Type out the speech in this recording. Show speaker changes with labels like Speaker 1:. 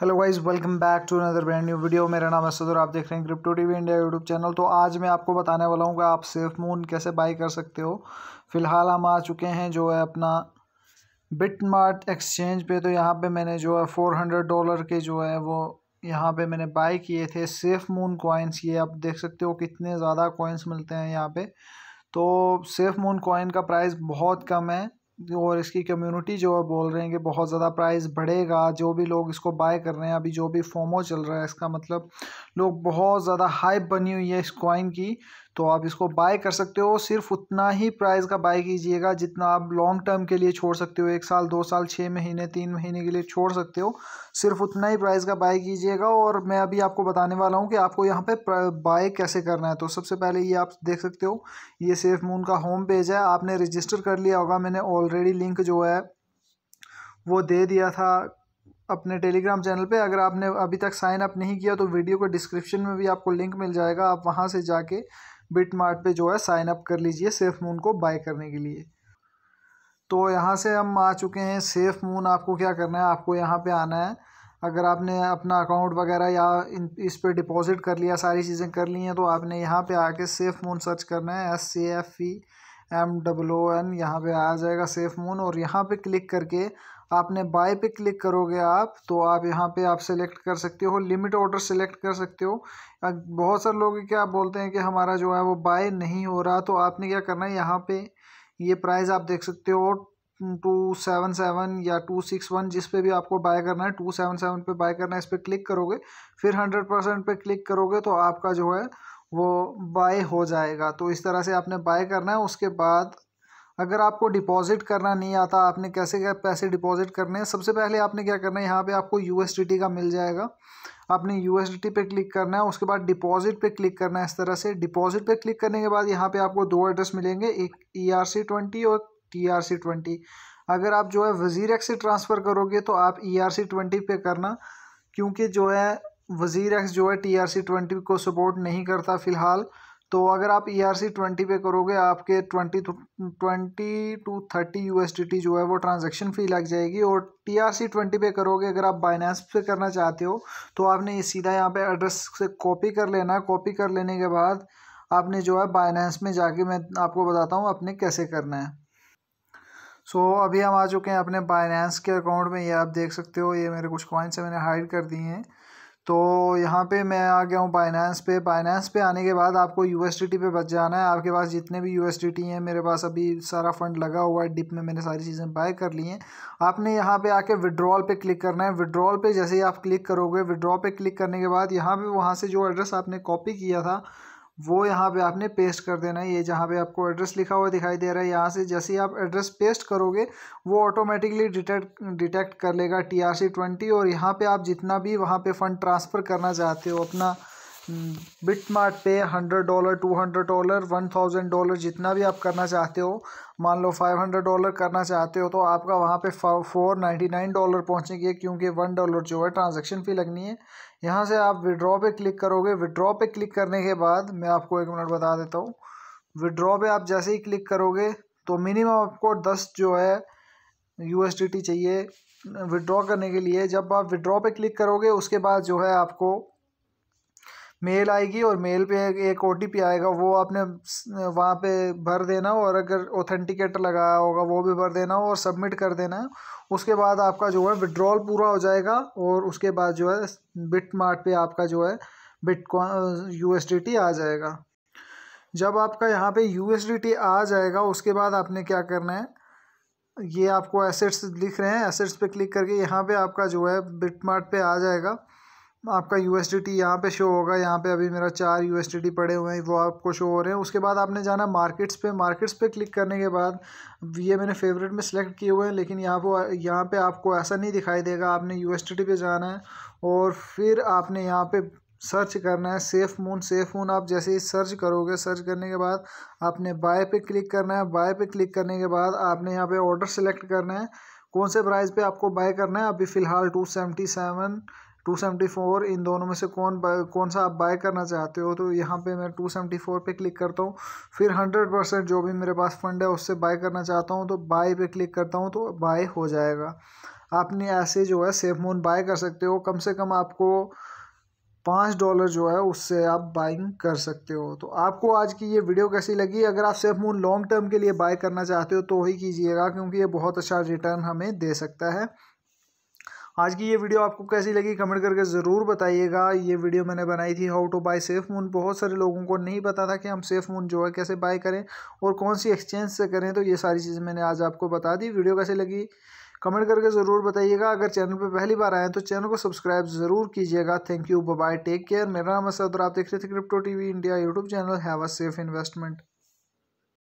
Speaker 1: hello guys welcome back to another brand new video मेरा नाम असद और आप देख रहे हैं crypto TV India YouTube channel तो आज मैं आपको बताने वाला हूँ कि आप सेफ मून कैसे बाई कर सकते हो फिलहाल हम आ चुके हैं जो है अपना बिटमार्ट एक्सचेंज पे तो यहाँ पे मैंने जो है फोर हंड्रेड डॉलर के जो है वो यहाँ पर मैंने बाई किए थे सेफ मून कॉइन्स ये आप देख सकते हो कितने ज़्यादा कॉइन्स मिलते हैं यहाँ पर तो सेफ मून कॉइन का प्राइस बहुत कम है और इसकी कम्युनिटी जो है बोल रहे हैं कि बहुत ज़्यादा प्राइस बढ़ेगा जो भी लोग इसको बाय कर रहे हैं अभी जो भी फोमो चल रहा है इसका मतलब लोग बहुत ज़्यादा हाइप बनी हुई है इस कॉइन की तो आप इसको बाय कर सकते हो सिर्फ उतना ही प्राइस का बाय कीजिएगा जितना आप लॉन्ग टर्म के लिए छोड़ सकते हो एक साल दो साल छः महीने तीन महीने के लिए छोड़ सकते हो सिर्फ उतना ही प्राइस का बाय कीजिएगा और मैं अभी आपको बताने वाला हूँ कि आपको यहाँ पे बाय कैसे करना है तो सबसे पहले ये आप देख सकते हो ये सेफ मून का होम पेज है आपने रजिस्टर कर लिया होगा मैंने ऑलरेडी लिंक जो है वो दे दिया था अपने टेलीग्राम चैनल पे अगर आपने अभी तक साइन अप नहीं किया तो वीडियो को डिस्क्रिप्शन में भी आपको लिंक मिल जाएगा आप वहाँ से जाके बिट मार्ट पर जो है साइन अप कर लीजिए सेफ मून को बाय करने के लिए तो यहाँ से हम आ चुके हैं सेफ मून आपको क्या करना है आपको यहाँ पे आना है अगर आपने अपना अकाउंट वगैरह या इन इस पर डिपॉजिट कर लिया सारी चीज़ें कर ली हैं तो आपने यहाँ पे आके सेफ मून सर्च करना है S C F E M W N यहाँ पे आ जाएगा सेफ मून और यहाँ पे क्लिक करके आपने बाय पे क्लिक करोगे आप तो आप यहाँ पे आप सेलेक्ट कर सकते हो लिमिट ऑर्डर सेलेक्ट कर सकते हो बहुत सारे लोग क्या बोलते हैं कि हमारा जो है वो बाय नहीं हो रहा तो आपने क्या करना है यहाँ पे ये प्राइस आप देख सकते हो टू सेवन सेवन या टू सिक्स वन जिस पे भी आपको बाय करना है टू सेवन सेवन पे बाय करना है इस पर क्लिक करोगे फिर हंड्रेड परसेंट पर क्लिक करोगे तो आपका जो है वो बाय हो जाएगा तो इस तरह से आपने बाय करना है उसके बाद अगर आपको डिपॉजिट करना नहीं आता आपने कैसे क्या पैसे डिपॉजिट करने हैं सबसे पहले आपने क्या करना है यहाँ पे आपको यू का मिल जाएगा आपने यू पे क्लिक करना है उसके बाद डिपॉजिट पे क्लिक करना है इस तरह से डिपॉजिट पे क्लिक करने के बाद यहाँ पे आपको दो एड्रेस मिलेंगे एक ई आर सी ट्वेंटी और टी आर सी ट्वेंटी अगर आप जो है वजीर से ट्रांसफ़र करोगे तो आप ई आर सी ट्वेंटी पे करना क्योंकि जो है वज़ीर एक्स जो है टी आर सी ट्वेंटी को सपोर्ट नहीं करता फ़िलहाल तो अगर आप ई आर सी ट्वेंटी पे करोगे आपके twenty twenty two thirty U S T T जो है वो ट्रांजेक्शन फ़ी लग जाएगी और टी आर सी ट्वेंटी पे करोगे अगर आप बाइनेंस पे करना चाहते हो तो आपने ये सीधा यहाँ पे एड्रेस से कॉपी कर लेना है कॉपी कर लेने के बाद आपने जो है बाइनेंस में जाके मैं आपको बताता हूँ आपने कैसे करना है सो so, अभी हम आ चुके हैं अपने बाइनेंस के अकाउंट में ये आप देख सकते हो ये मेरे कुछ कॉइन्स हैं मैंने हाइड कर दिए हैं तो यहाँ पे मैं आ गया हूँ बाइनेंस पे बाइनेंस पे आने के बाद आपको यू पे बच जाना है आपके पास जितने भी यू हैं मेरे पास अभी सारा फंड लगा हुआ है डिप में मैंने सारी चीज़ें बाय कर ली हैं आपने यहाँ पे आके विड्रॉल पे क्लिक करना है विड्रॉल पे जैसे ही आप क्लिक करोगे विड्रॉ पे क्लिक करने के बाद यहाँ पे वहाँ से जो एड्रेस आपने कॉपी किया था वो यहाँ पे आपने पेस्ट कर देना है ये जहाँ पे आपको एड्रेस लिखा हुआ दिखाई दे रहा है यहाँ से जैसे ही आप एड्रेस पेस्ट करोगे वो ऑटोमेटिकली डिटेक्ट डिटेक्ट कर लेगा टी आर सी ट्वेंटी और यहाँ पे आप जितना भी वहाँ पे फ़ंड ट्रांसफ़र करना चाहते हो अपना बिट मार्ट पे hundred dollar two hundred dollar one thousand dollar जितना भी आप करना चाहते हो मान लो फाइव हंड्रेड डॉलर करना चाहते हो तो आपका वहाँ पे फोर नाइन्टी नाइन डॉलर पहुँचेंगे क्योंकि वन डॉलर जो है ट्रांजेक्शन फ़ी लगनी है यहाँ से आप विड्रॉ पे क्लिक करोगे विड्रॉ पे क्लिक करने के बाद मैं आपको एक मिनट बता देता हूँ विड्रॉ पे आप जैसे ही क्लिक करोगे तो मिनिमम आपको दस जो है यू चाहिए विड्रॉ करने के लिए जब आप विड्रॉ पे क्लिक करोगे उसके बाद जो है आपको मेल आएगी और मेल पे एक ओ आएगा वो आपने वहाँ पे भर देना और अगर ऑथेंटिकेट लगाया होगा वो भी भर देना और सबमिट कर देना है उसके बाद आपका जो है विड्रॉल पूरा हो जाएगा और उसके बाद जो है बिट मार्ट पर आपका जो है बिट यू आ जाएगा जब आपका यहाँ पे यू आ जाएगा उसके बाद आपने क्या करना है ये आपको एसेट्स लिख रहे हैं एसेट्स पे क्लिक करके यहाँ पे आपका जो है मार्ट पे आ जाएगा आपका यू एस टी यहाँ पर शो होगा यहाँ पे अभी मेरा चार यू एस टी पड़े हुए हैं वो आपको शो हो रहे हैं उसके बाद आपने जाना मार्केट्स पे मार्केट्स पे क्लिक करने के बाद ये मैंने फेवरेट में सेलेक्ट किए हुए हैं लेकिन यहाँ पर यहाँ पर आपको ऐसा नहीं दिखाई देगा आपने यू एस टी पर जाना है और फिर आपने यहाँ पर सर्च करना है सेफ मून सेफ मून आप जैसे ही सर्च करोगे सर्च करने के बाद आपने बाय पे क्लिक करना है बाय पे क्लिक करने के बाद आपने यहाँ पे ऑर्डर सेलेक्ट करना है कौन से प्राइस पे आपको बाय करना है अभी फ़िलहाल two seventy seven two seventy four इन दोनों में से कौन कौन सा आप बाय करना चाहते हो तो यहाँ पे मैं टू सेवेंटी फोर पर क्लिक करता हूँ फिर हंड्रेड परसेंट जो भी मेरे पास फंड है उससे बाय करना चाहता हूँ तो बाय पे क्लिक करता हूँ तो बाय हो जाएगा आपने ऐसे जो है सेफ मोन बाय कर सकते हो कम से कम आपको पाँच डॉलर जो है उससे आप बाइंग कर सकते हो तो आपको आज की ये वीडियो कैसी लगी अगर आप सेफ मून लॉन्ग टर्म के लिए बाय करना चाहते हो तो ही कीजिएगा क्योंकि ये बहुत अच्छा रिटर्न हमें दे सकता है आज की ये वीडियो आपको कैसी लगी कमेंट करके ज़रूर बताइएगा ये वीडियो मैंने बनाई थी how to buy SafeMoon बहुत सारे लोगों को नहीं पता था कि हम सेफ मून जो है कैसे बाय करें और कौन सी एक्सचेंज से करें तो ये सारी चीज़ें मैंने आज आपको बता दी वीडियो कैसे लगी कमेंट करके ज़रूर बताइएगा अगर चैनल पर पहली बार आएँ तो चैनल को सब्सक्राइब ज़रूर कीजिएगा thank you bye take care मेरा नाम असद और आप देख रहे थे crypto TV India YouTube channel have a safe investment